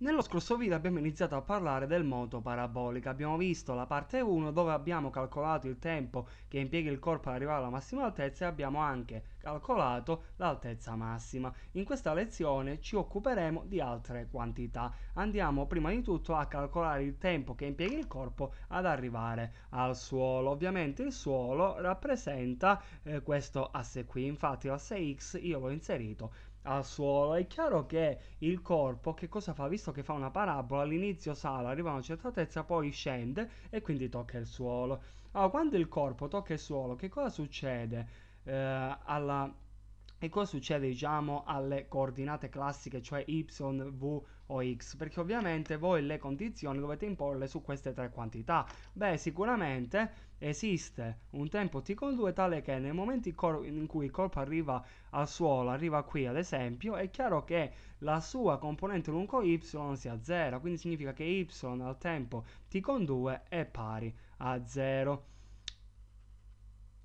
Nello scorso video abbiamo iniziato a parlare del moto parabolico, abbiamo visto la parte 1 dove abbiamo calcolato il tempo che impiega il corpo ad arrivare alla massima altezza e abbiamo anche calcolato l'altezza massima. In questa lezione ci occuperemo di altre quantità. Andiamo prima di tutto a calcolare il tempo che impiega il corpo ad arrivare al suolo. Ovviamente il suolo rappresenta eh, questo asse qui, infatti l'asse X io l'ho inserito al suolo, è chiaro che il corpo che cosa fa? Visto che fa una parabola, all'inizio sale, arriva a una certa altezza, poi scende e quindi tocca il suolo. Allora, quando il corpo tocca il suolo, che cosa succede eh, alla e cosa succede, diciamo, alle coordinate classiche, cioè y, v o x? Perché ovviamente voi le condizioni dovete imporle su queste tre quantità. Beh, sicuramente esiste un tempo t con 2 tale che nel momento in cui il corpo arriva al suolo, arriva qui ad esempio, è chiaro che la sua componente lungo y sia 0, quindi significa che y al tempo t con 2 è pari a 0.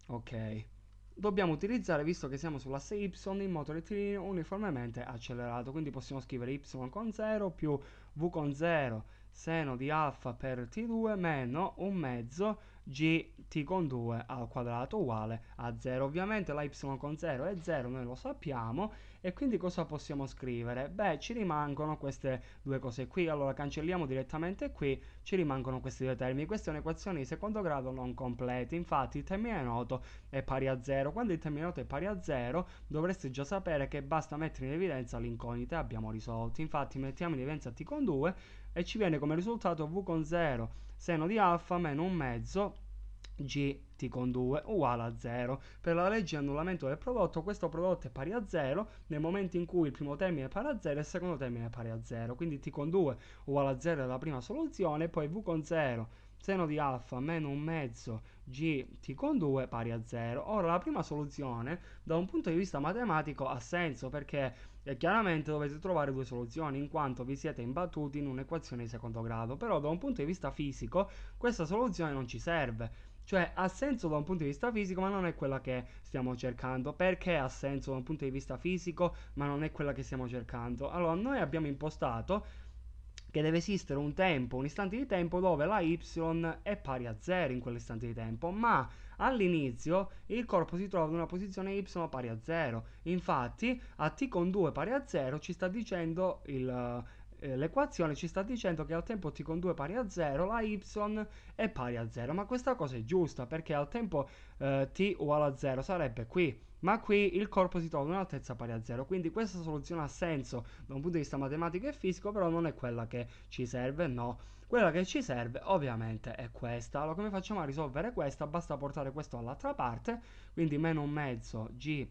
Ok dobbiamo utilizzare, visto che siamo sull'asse y, il moto rettilineo uniformemente accelerato. Quindi possiamo scrivere y con 0 più v con 0 seno di alfa per t2 meno un mezzo gt con 2 al quadrato uguale a 0. Ovviamente la y con 0 è 0, noi lo sappiamo, e quindi cosa possiamo scrivere? Beh, ci rimangono queste due cose qui, allora cancelliamo direttamente qui, ci rimangono questi due termini. Questa è un'equazione di secondo grado non completa, infatti il termine noto è pari a 0. Quando il termine noto è pari a 0 dovreste già sapere che basta mettere in evidenza l'incognita e abbiamo risolto. Infatti mettiamo in evidenza t con 2 e ci viene come risultato v con 0 seno di alfa meno un mezzo g t con 2 uguale a 0. Per la legge di annullamento del prodotto, questo prodotto è pari a 0 nel momento in cui il primo termine è pari a 0 e il secondo termine è pari a 0. Quindi t con 2 uguale a 0 è la prima soluzione, poi v con 0 seno di alfa meno un mezzo gt con 2 pari a 0. Ora la prima soluzione da un punto di vista matematico ha senso perché e eh, chiaramente dovete trovare due soluzioni in quanto vi siete imbattuti in un'equazione di secondo grado, però da un punto di vista fisico questa soluzione non ci serve. Cioè ha senso da un punto di vista fisico ma non è quella che stiamo cercando. Perché ha senso da un punto di vista fisico ma non è quella che stiamo cercando? Allora noi abbiamo impostato che deve esistere un tempo, un istante di tempo dove la y è pari a 0 in quell'istante di tempo, ma all'inizio il corpo si trova in una posizione y pari a 0. Infatti a t con 2 pari a 0 ci sta dicendo il, eh, l'equazione ci sta dicendo che al tempo t con 2 pari a 0 la y è pari a 0, ma questa cosa è giusta perché al tempo eh, t uguale a 0 sarebbe qui, ma qui il corpo si trova ad un'altezza pari a 0, quindi questa soluzione ha senso da un punto di vista matematico e fisico, però non è quella che ci serve, no. Quella che ci serve ovviamente è questa. Allora come facciamo a risolvere questa? Basta portare questo all'altra parte, quindi meno un mezzo g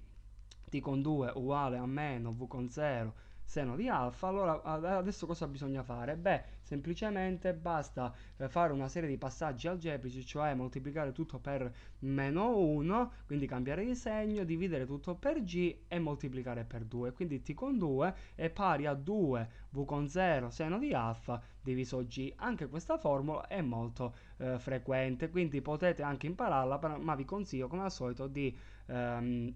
t con 2 uguale a meno v con 0 seno di alfa. Allora adesso cosa bisogna fare? Beh, semplicemente basta eh, fare una serie di passaggi algebrici, cioè moltiplicare tutto per meno 1, quindi cambiare di segno, dividere tutto per g e moltiplicare per 2. Quindi t con 2 è pari a 2 v con 0 seno di alfa diviso g. Anche questa formula è molto eh, frequente, quindi potete anche impararla, ma vi consiglio come al solito di... Ehm,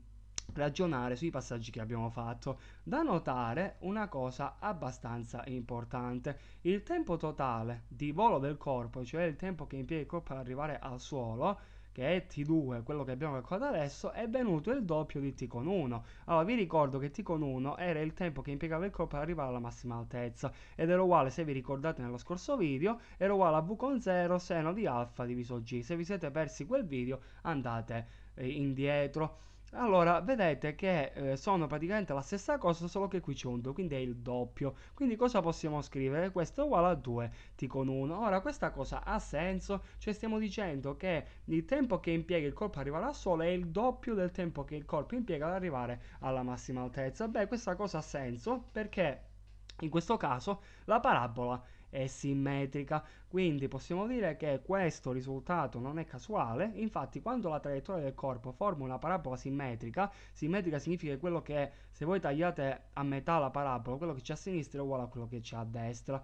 ragionare sui passaggi che abbiamo fatto. Da notare una cosa abbastanza importante, il tempo totale di volo del corpo, cioè il tempo che impiega il corpo ad arrivare al suolo, che è T2, quello che abbiamo calcolato adesso, è venuto il doppio di T con 1. Allora vi ricordo che T con 1 era il tempo che impiegava il corpo ad arrivare alla massima altezza ed era uguale, se vi ricordate nello scorso video, era uguale a V con 0 seno di alfa diviso G. Se vi siete persi quel video andate eh, indietro. Allora, vedete che eh, sono praticamente la stessa cosa, solo che qui c'è un 2, quindi è il doppio. Quindi cosa possiamo scrivere? Questo è uguale a 2, t con 1. Ora, questa cosa ha senso? Cioè stiamo dicendo che il tempo che impiega il corpo ad arrivare al Sole è il doppio del tempo che il corpo impiega ad arrivare alla massima altezza. Beh, questa cosa ha senso perché in questo caso la parabola è simmetrica, quindi possiamo dire che questo risultato non è casuale, infatti quando la traiettoria del corpo forma una parabola simmetrica, simmetrica significa che quello che se voi tagliate a metà la parabola, quello che c'è a sinistra è uguale a quello che c'è a destra.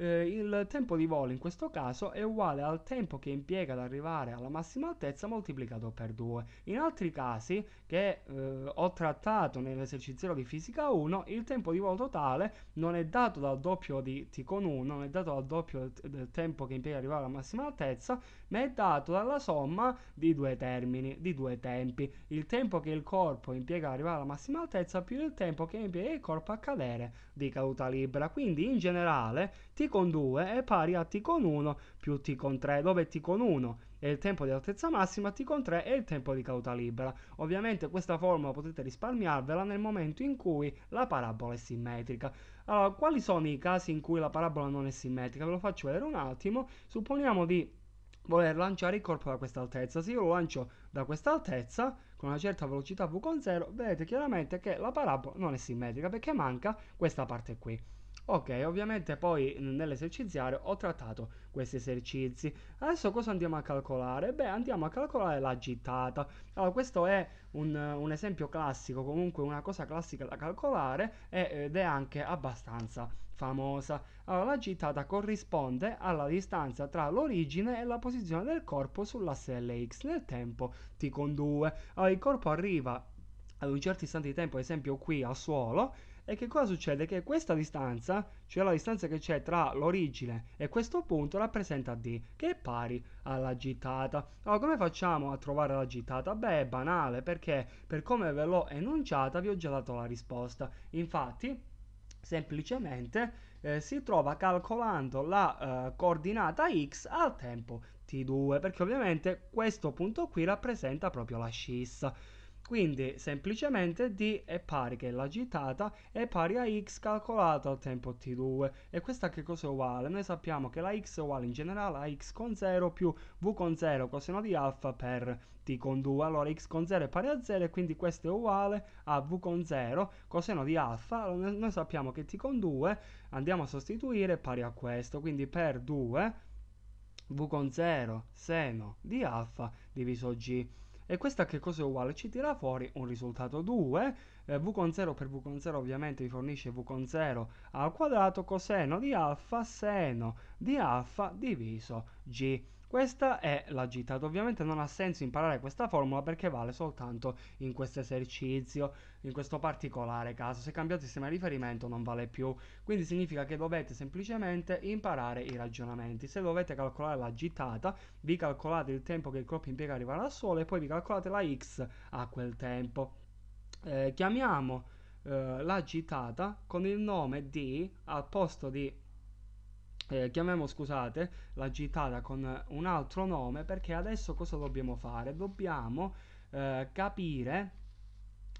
Eh, il tempo di volo in questo caso è uguale al tempo che impiega ad arrivare alla massima altezza moltiplicato per 2. In altri casi che eh, ho trattato nell'esercizio di fisica 1, il tempo di volo totale non è dato dal doppio di T con 1, non è dato dal doppio del tempo che impiega ad arrivare alla massima altezza, ma è dato dalla somma di due termini, di due tempi. Il tempo che il corpo impiega ad arrivare alla massima altezza più il tempo che impiega il corpo a cadere di caduta libera. Quindi in generale T con 2 è pari a t con 1 più t con 3, dove t con 1 è il tempo di altezza massima, t con 3 è il tempo di caduta libera. Ovviamente questa formula potete risparmiarvela nel momento in cui la parabola è simmetrica. Allora, quali sono i casi in cui la parabola non è simmetrica? Ve lo faccio vedere un attimo. Supponiamo di voler lanciare il corpo da questa altezza. Se io lo lancio da questa altezza, con una certa velocità v con 0, vedete chiaramente che la parabola non è simmetrica perché manca questa parte qui. Ok, ovviamente poi nell'esercizio ho trattato questi esercizi. Adesso cosa andiamo a calcolare? Beh, andiamo a calcolare la gittata. Allora, questo è un, un esempio classico, comunque una cosa classica da calcolare ed è anche abbastanza famosa. Allora, la gittata corrisponde alla distanza tra l'origine e la posizione del corpo sull'asse LX nel tempo t con 2. Allora, il corpo arriva ad un certo istante di tempo, ad esempio qui al suolo, e che cosa succede? Che questa distanza, cioè la distanza che c'è tra l'origine e questo punto, rappresenta D, che è pari alla gittata. Allora, come facciamo a trovare la gittata? Beh, è banale, perché per come ve l'ho enunciata vi ho già dato la risposta. Infatti, semplicemente eh, si trova calcolando la eh, coordinata x al tempo t2, perché ovviamente questo punto qui rappresenta proprio la scissa quindi semplicemente d è pari che la l'agitata è pari a x calcolata al tempo t2 e questa che cosa è uguale? Noi sappiamo che la x è uguale in generale a x con 0 più v con 0 coseno di alfa per t con 2 allora x con 0 è pari a 0 e quindi questo è uguale a v con 0 coseno di alfa noi sappiamo che t con 2 andiamo a sostituire è pari a questo quindi per 2 v con 0 seno di alfa diviso g e questa che cosa è uguale? Ci tira fuori un risultato 2 eh, v con 0 per v con 0 ovviamente vi fornisce v con 0 al quadrato coseno di alfa seno di alfa diviso g. Questa è la gittata, ovviamente non ha senso imparare questa formula perché vale soltanto in questo esercizio, in questo particolare caso, se cambiate il sistema di riferimento non vale più, quindi significa che dovete semplicemente imparare i ragionamenti, se dovete calcolare la gittata vi calcolate il tempo che il corpo impiega ad arrivare al suolo e poi vi calcolate la x a quel tempo eh, chiamiamo eh, la gittata con il nome di al posto di eh, chiamiamo scusate la gittata con un altro nome perché adesso cosa dobbiamo fare dobbiamo eh, capire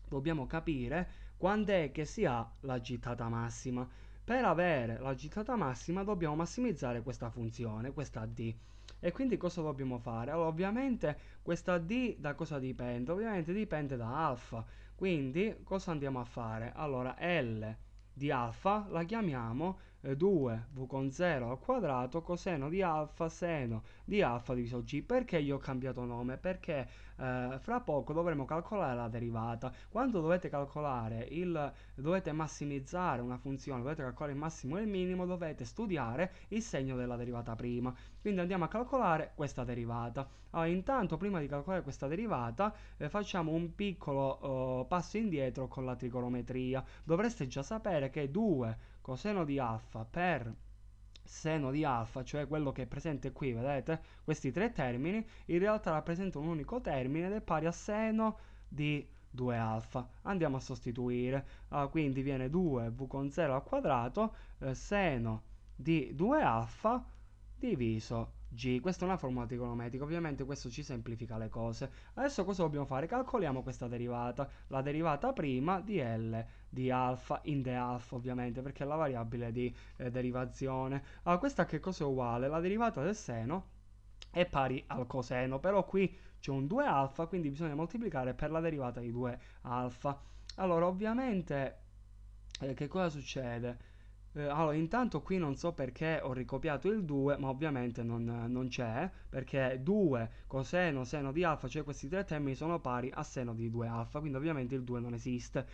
dobbiamo capire quando è che si ha la gittata massima per avere la gittata massima dobbiamo massimizzare questa funzione questa d e quindi cosa dobbiamo fare allora ovviamente questa d da cosa dipende ovviamente dipende da alfa quindi cosa andiamo a fare? Allora L di alfa la chiamiamo 2 v con 0 al quadrato coseno di alfa seno di alfa diviso g. Perché io ho cambiato nome? Perché eh, fra poco dovremo calcolare la derivata. Quando dovete calcolare il dovete massimizzare una funzione, dovete calcolare il massimo e il minimo, dovete studiare il segno della derivata prima. Quindi andiamo a calcolare questa derivata. Allora, intanto prima di calcolare questa derivata eh, facciamo un piccolo eh, passo indietro con la trigonometria. Dovreste già sapere che 2 coseno di alfa per seno di alfa, cioè quello che è presente qui, vedete? Questi tre termini in realtà rappresentano un unico termine ed è pari a seno di 2 alfa. Andiamo a sostituire, uh, quindi viene 2v con 0 al quadrato eh, seno di 2 alfa diviso G. Questa è una formula trigonometrica, ovviamente questo ci semplifica le cose. Adesso cosa dobbiamo fare? Calcoliamo questa derivata, la derivata prima di L di alfa in the alpha ovviamente perché è la variabile di eh, derivazione. Allora ah, questa a che cosa è uguale? La derivata del seno è pari al coseno, però qui c'è un 2 alfa, quindi bisogna moltiplicare per la derivata di 2 alfa. Allora ovviamente eh, che cosa succede? eh, allora, intanto qui non so perché ho ricopiato il 2, ma ovviamente non, non c'è, perché 2 coseno seno di alfa, cioè questi tre termini sono pari a seno di 2 alfa, quindi ovviamente il 2 non esiste.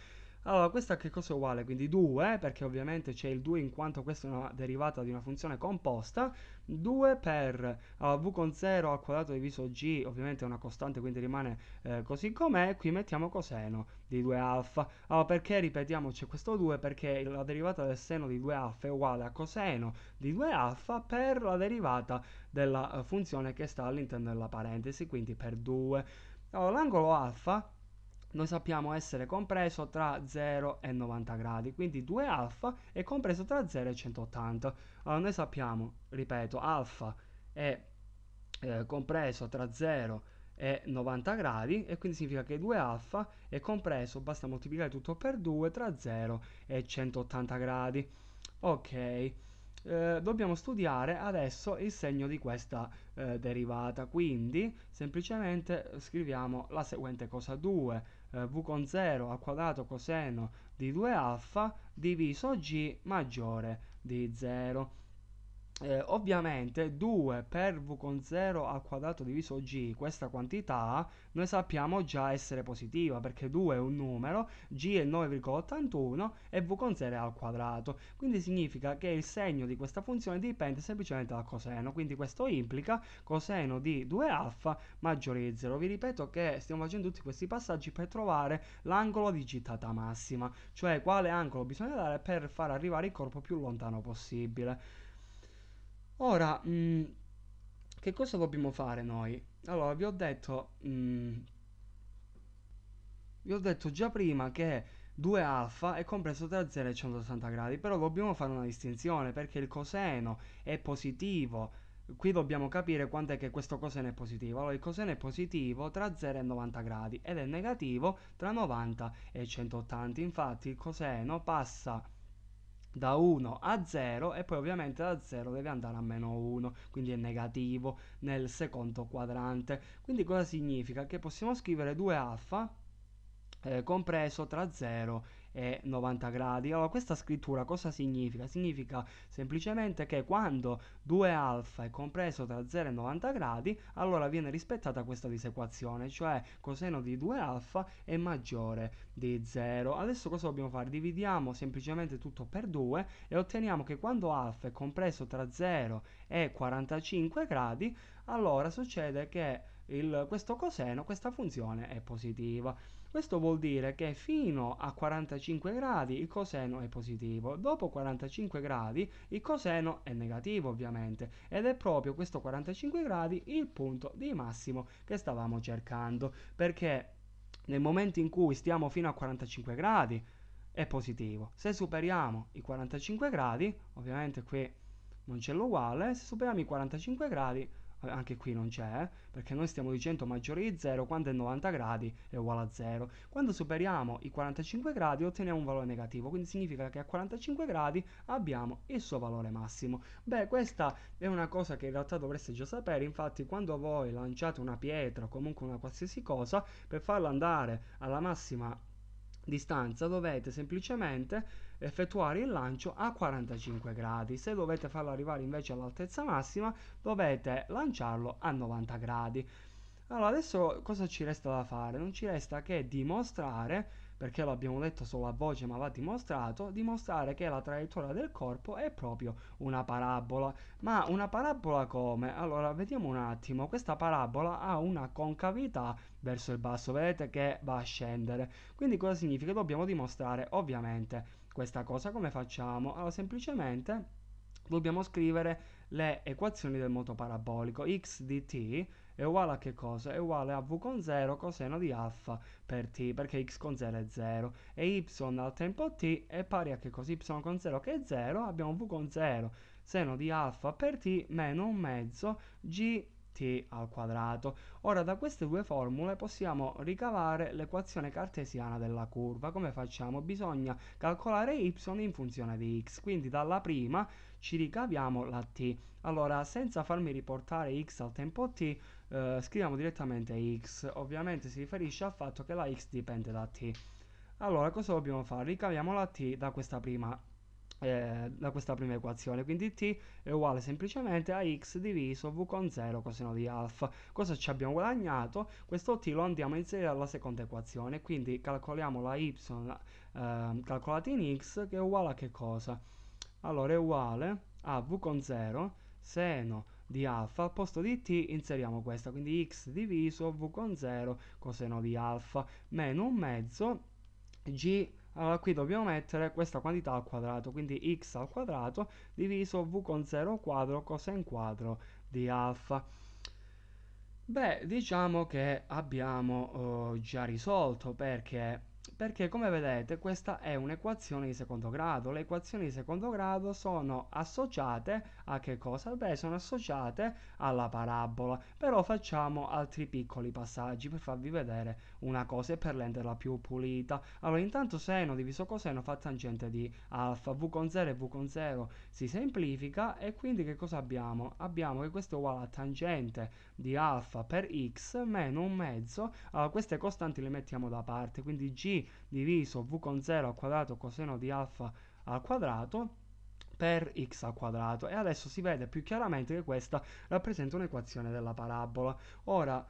Allora, questo a che cosa è uguale? Quindi 2, perché ovviamente c'è il 2 in quanto questa è una derivata di una funzione composta, 2 per allora, v con 0 al quadrato diviso g, ovviamente è una costante, quindi rimane eh, così com'è, qui mettiamo coseno di 2 alfa. Allora, perché ripetiamo c'è questo 2? Perché la derivata del seno di 2 alfa è uguale a coseno di 2 alfa per la derivata della eh, funzione che sta all'interno della parentesi, quindi per 2. Allora, l'angolo alfa noi sappiamo essere compreso tra 0 e 90 gradi, quindi 2 alfa è compreso tra 0 e 180. Allora noi sappiamo, ripeto, alfa è eh, compreso tra 0 e 90 gradi e quindi significa che 2 alfa è compreso, basta moltiplicare tutto per 2, tra 0 e 180 gradi. Ok. Eh, dobbiamo studiare adesso il segno di questa eh, derivata quindi semplicemente eh, scriviamo la seguente cosa 2 eh, v con 0 al quadrato coseno di 2 alfa diviso g maggiore di 0 eh, ovviamente 2 per v con 0 al quadrato diviso g, questa quantità noi sappiamo già essere positiva perché 2 è un numero, g è 9,81 e v con 0 è al quadrato. Quindi significa che il segno di questa funzione dipende semplicemente dal coseno, quindi questo implica coseno di 2 alfa maggiore 0. Vi ripeto che stiamo facendo tutti questi passaggi per trovare l'angolo di gittata massima, cioè quale angolo bisogna dare per far arrivare il corpo più lontano possibile. Ora, mh, mm, che cosa dobbiamo fare noi? Allora, vi ho detto, mh, mm, vi ho detto già prima che 2 alfa è compreso tra 0 e 180 gradi, però dobbiamo fare una distinzione perché il coseno è positivo. Qui dobbiamo capire quanto è che questo coseno è positivo. Allora, il coseno è positivo tra 0 e 90 gradi ed è negativo tra 90 e 180. Infatti, il coseno passa da 1 a 0 e poi ovviamente da 0 deve andare a meno 1, quindi è negativo nel secondo quadrante. Quindi cosa significa? Che possiamo scrivere 2 alfa eh, compreso tra 0 e e 90 gradi. Allora, questa scrittura cosa significa? Significa semplicemente che quando 2 alfa è compreso tra 0 e 90 gradi, allora viene rispettata questa disequazione, cioè coseno di 2 alfa è maggiore di 0. Adesso cosa dobbiamo fare? Dividiamo semplicemente tutto per 2 e otteniamo che quando alfa è compreso tra 0 e 45 gradi, allora succede che il, questo coseno, questa funzione è positiva. Questo vuol dire che fino a 45 gradi il coseno è positivo, dopo 45 gradi il coseno è negativo ovviamente ed è proprio questo 45 gradi il punto di massimo che stavamo cercando perché nel momento in cui stiamo fino a 45 gradi è positivo. Se superiamo i 45 gradi, ovviamente qui non c'è l'uguale, se superiamo i 45 gradi eh, anche qui non c'è, eh, perché noi stiamo dicendo maggiore di 0 quando è 90 gradi è uguale a 0. Quando superiamo i 45 gradi otteniamo un valore negativo, quindi significa che a 45 gradi abbiamo il suo valore massimo. Beh, questa è una cosa che in realtà dovreste già sapere, infatti quando voi lanciate una pietra o comunque una qualsiasi cosa, per farla andare alla massima distanza dovete semplicemente effettuare il lancio a 45 gradi se dovete farlo arrivare invece all'altezza massima dovete lanciarlo a 90 gradi allora adesso cosa ci resta da fare non ci resta che dimostrare perché lo abbiamo detto solo a voce ma va dimostrato, dimostrare che la traiettoria del corpo è proprio una parabola. Ma una parabola come? Allora, vediamo un attimo, questa parabola ha una concavità verso il basso, vedete che va a scendere. Quindi cosa significa? Dobbiamo dimostrare ovviamente questa cosa, come facciamo? Allora, semplicemente dobbiamo scrivere le equazioni del moto parabolico, x di t è uguale a che cosa? È uguale a v con 0 coseno di alfa per t, perché x con 0 è 0, e y al tempo t è pari a che cosa? y con 0 che è 0, abbiamo v con 0 seno di alfa per t meno un mezzo g t al quadrato. Ora da queste due formule possiamo ricavare l'equazione cartesiana della curva. Come facciamo? Bisogna calcolare y in funzione di x, quindi dalla prima ci ricaviamo la t. Allora senza farmi riportare x al tempo t eh, scriviamo direttamente x, ovviamente si riferisce al fatto che la x dipende da t. Allora, cosa dobbiamo fare? Ricaviamo la t da questa prima, eh, da questa prima equazione, quindi t è uguale semplicemente a x diviso v con 0 coseno di alfa. Cosa ci abbiamo guadagnato? Questo t lo andiamo a inserire alla seconda equazione, quindi calcoliamo la y eh, calcolata in x che è uguale a che cosa? Allora è uguale a v con 0 seno di alfa, al posto di t inseriamo questa, quindi x diviso v con 0 coseno di alfa meno un mezzo g allora qui dobbiamo mettere questa quantità al quadrato, quindi x al quadrato diviso v con 0 quadro coseno quadro di alfa. Beh, diciamo che abbiamo eh, già risolto perché perché come vedete questa è un'equazione di secondo grado. Le equazioni di secondo grado sono associate a che cosa? Beh, sono associate alla parabola, però facciamo altri piccoli passaggi per farvi vedere una cosa e per renderla più pulita. Allora, intanto seno diviso coseno fa tangente di alfa, v con 0 e v con 0 si semplifica e quindi che cosa abbiamo? Abbiamo che questo è uguale a tangente di alfa per x meno un mezzo, allora, queste costanti le mettiamo da parte, quindi g diviso V con 0 al quadrato coseno di alfa al quadrato per x al quadrato e adesso si vede più chiaramente che questa rappresenta un'equazione della parabola. Ora,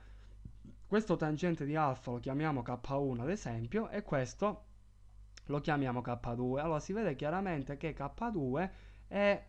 questo tangente di alfa lo chiamiamo K1 ad esempio e questo lo chiamiamo K2. Allora si vede chiaramente che K2 è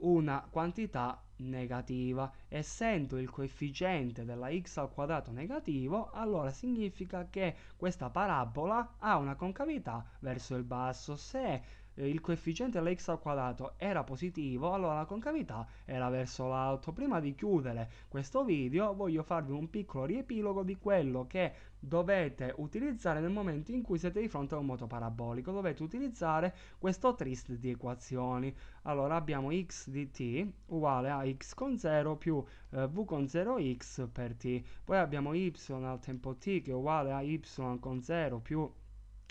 una quantità negativa. Essendo il coefficiente della x al quadrato negativo, allora significa che questa parabola ha una concavità verso il basso. Se eh, il coefficiente alla x al quadrato era positivo, allora la concavità era verso l'alto. Prima di chiudere questo video voglio farvi un piccolo riepilogo di quello che dovete utilizzare nel momento in cui siete di fronte a un moto parabolico. Dovete utilizzare questo trist di equazioni. Allora abbiamo x di t uguale a x con 0 più eh, v con 0x per t. Poi abbiamo y al tempo t che è uguale a y con 0 più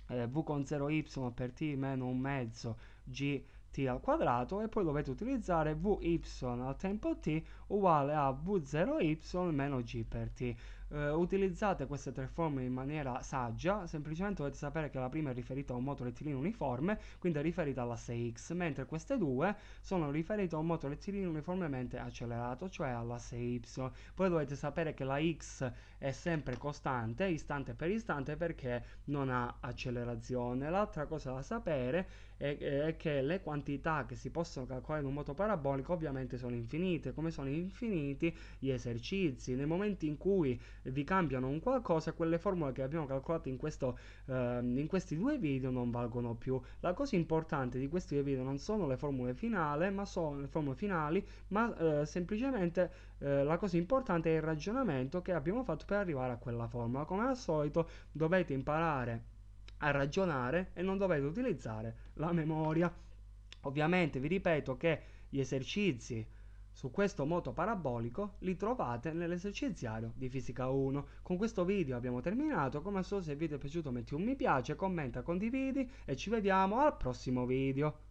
eh, v con 0y per t meno un mezzo gt al quadrato e poi dovete utilizzare vy al tempo t uguale a v0y meno g per t eh, utilizzate queste tre forme in maniera saggia, semplicemente dovete sapere che la prima è riferita a un moto rettilineo uniforme, quindi è riferita all'asse X, mentre queste due sono riferite a un moto rettilineo uniformemente accelerato, cioè all'asse Y. Poi dovete sapere che la X è sempre costante, istante per istante, perché non ha accelerazione. L'altra cosa da sapere è, è che le quantità che si possono calcolare in un moto parabolico ovviamente sono infinite, come sono infiniti gli esercizi. Nel momento in cui vi cambiano un qualcosa, quelle formule che abbiamo calcolato in, questo, eh, in questi due video non valgono più. La cosa importante di questi due video non sono le formule finali, ma sono le formule finali, ma eh, semplicemente eh, la cosa importante è il ragionamento che abbiamo fatto per arrivare a quella formula. Come al solito dovete imparare a ragionare e non dovete utilizzare la memoria. Ovviamente vi ripeto che gli esercizi su questo moto parabolico li trovate nell'eserciziario di fisica 1. Con questo video abbiamo terminato, come al solito se il video è piaciuto metti un mi piace, commenta, condividi e ci vediamo al prossimo video.